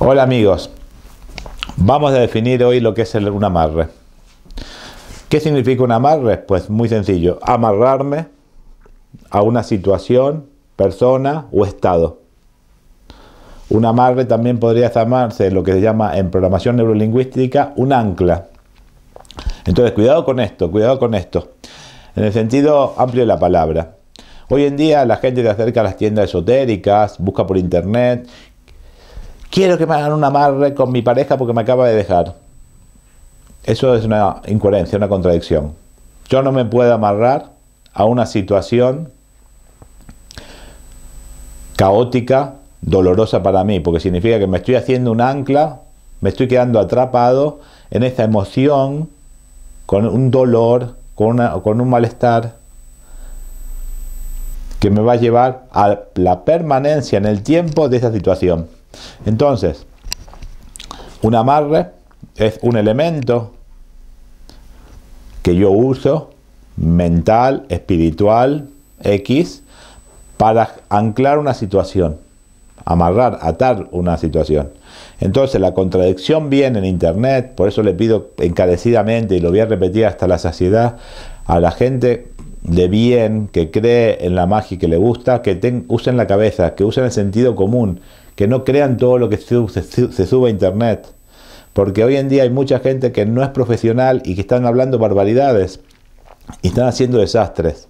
Hola amigos, vamos a definir hoy lo que es un amarre. ¿Qué significa un amarre? Pues muy sencillo, amarrarme a una situación, persona o estado. Un amarre también podría llamarse lo que se llama en programación neurolingüística un ancla. Entonces, cuidado con esto, cuidado con esto, en el sentido amplio de la palabra. Hoy en día la gente se acerca a las tiendas esotéricas, busca por internet quiero que me hagan un amarre con mi pareja porque me acaba de dejar. Eso es una incoherencia, una contradicción. Yo no me puedo amarrar a una situación caótica, dolorosa para mí, porque significa que me estoy haciendo un ancla, me estoy quedando atrapado en esta emoción, con un dolor, con, con un malestar, que me va a llevar a la permanencia en el tiempo de esa situación. Entonces, un amarre es un elemento que yo uso mental, espiritual, X, para anclar una situación, amarrar, atar una situación. Entonces la contradicción viene en Internet, por eso le pido encarecidamente, y lo voy a repetir hasta la saciedad, a la gente de bien que cree en la magia y que le gusta, que usen la cabeza, que usen el sentido común, que no crean todo lo que se, sube a internet. Porque hoy en día hay mucha gente que no es profesional y que están hablando barbaridades y están haciendo desastres.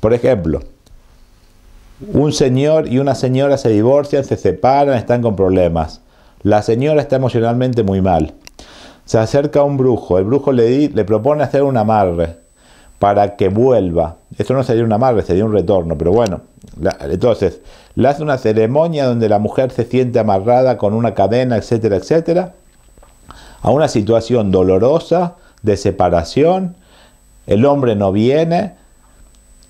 Por ejemplo, un señor y una señora se divorcian, se separan, están con problemas. La señora está emocionalmente muy mal. Se acerca a un brujo, el brujo le, le propone hacer un amarre para que vuelva. Esto no sería una amarre, sería un retorno, pero bueno. entonces, le hace una ceremonia donde la mujer se siente amarrada con una cadena, etcétera, etcétera, a una situación dolorosa de separación. El hombre no viene,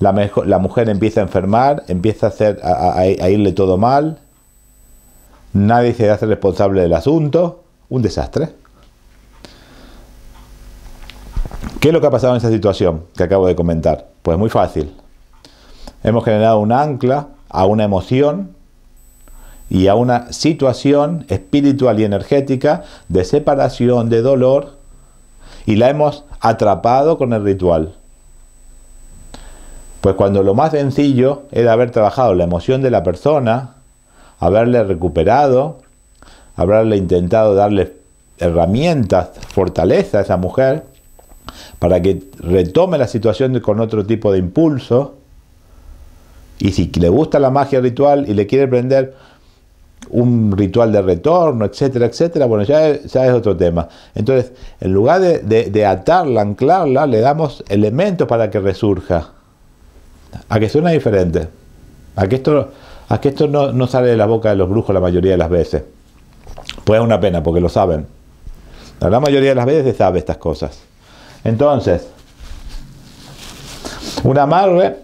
la, mujer empieza a enfermar, empieza a, hacer, a irle todo mal, nadie se hace responsable del asunto, un desastre. ¿Qué es lo que ha pasado en esa situación que acabo de comentar? Pues muy fácil. Hemos generado un ancla a una emoción y a una situación espiritual y energética de separación, de dolor, y la hemos atrapado con el ritual. Pues cuando lo más sencillo era haber trabajado la emoción de la persona, haberle recuperado, haberle intentado darle herramientas, fortaleza a esa mujer, para que retome la situación con otro tipo de impulso. Y si le gusta la magia ritual y le quiere prender un ritual de retorno, etcétera, etcétera, bueno, ya es, otro tema. Entonces, en lugar de, atarla, anclarla, le damos elementos para que resurja. A que suena diferente. A que esto, a que esto no, no sale de la boca de los brujos la mayoría de las veces. Pues es una pena, porque lo saben. La gran mayoría de las veces se sabe estas cosas. Entonces, un amarre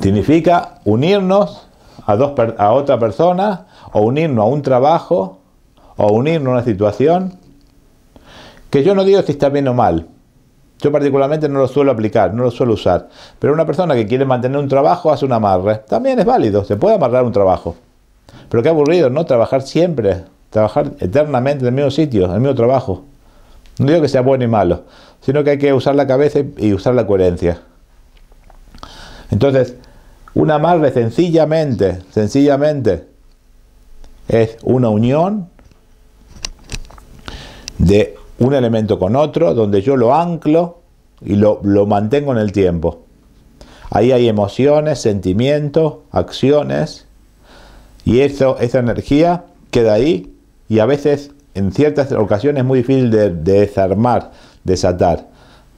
significa unirnos a, dos, a otra persona o unirnos a un trabajo o unirnos a una situación que yo no digo si está bien o mal. Yo particularmente no lo suelo aplicar, no lo suelo usar. Pero una persona que quiere mantener un trabajo hace un amarre. También es válido, se puede amarrar un trabajo. Pero qué aburrido, ¿no? Trabajar siempre, trabajar eternamente en el mismo sitio, en el mismo trabajo. No digo que sea bueno y malo, sino que hay que usar la cabeza y usar la coherencia. Entonces, una madre sencillamente, sencillamente, es una unión de un elemento con otro, donde yo lo anclo y lo, mantengo en el tiempo. Ahí hay emociones, sentimientos, acciones, y eso, esa energía queda ahí y a veces en ciertas ocasiones es muy difícil de, desarmar, desatar.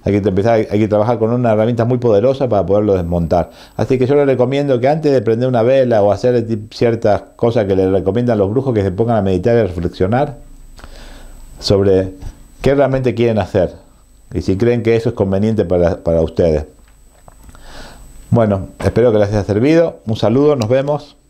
Hay que, empezar, hay trabajar con una herramienta muy poderosa para poderlo desmontar. Así que yo le recomiendo que antes de prender una vela o hacer ciertas cosas que les recomiendan los brujos, que se pongan a meditar y reflexionar sobre qué realmente quieren hacer y si creen que eso es conveniente para, para ustedes. Bueno, espero que les haya servido. Un saludo, nos vemos.